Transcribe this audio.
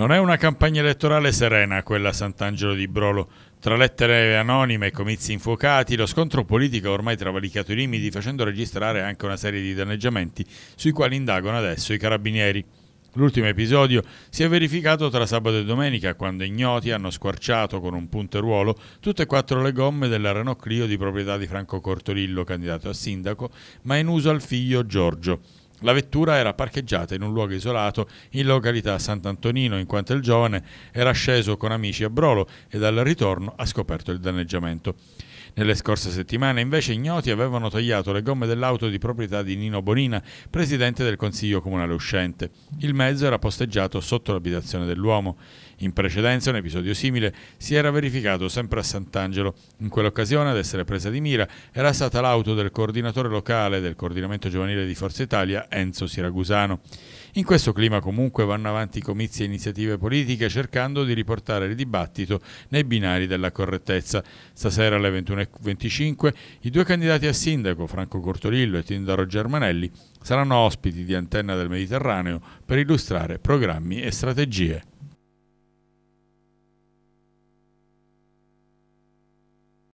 Non è una campagna elettorale serena quella a Sant'Angelo di Brolo. Tra lettere anonime e comizi infuocati, lo scontro politico ha ormai travalicato i limiti, facendo registrare anche una serie di danneggiamenti sui quali indagano adesso i carabinieri. L'ultimo episodio si è verificato tra sabato e domenica, quando ignoti hanno squarciato con un punteruolo tutte e quattro le gomme della Renault Clio di proprietà di Franco Cortolillo, candidato a sindaco, ma in uso al figlio Giorgio. La vettura era parcheggiata in un luogo isolato in località Sant'Antonino, in quanto il giovane era sceso con amici a Brolo ed al ritorno ha scoperto il danneggiamento. Nelle scorse settimane invece ignoti avevano tagliato le gomme dell'auto di proprietà di Nino Bonina, presidente del Consiglio Comunale uscente. Il mezzo era posteggiato sotto l'abitazione dell'uomo. In precedenza un episodio simile si era verificato sempre a Sant'Angelo. In quell'occasione ad essere presa di mira era stata l'auto del coordinatore locale del coordinamento giovanile di Forza Italia, Enzo Siragusano. In questo clima comunque vanno avanti comizi e iniziative politiche cercando di riportare il dibattito nei binari della correttezza. Stasera alle 21.25 i due candidati a sindaco, Franco Cortolillo e Tindaro Germanelli, saranno ospiti di Antenna del Mediterraneo per illustrare programmi e strategie.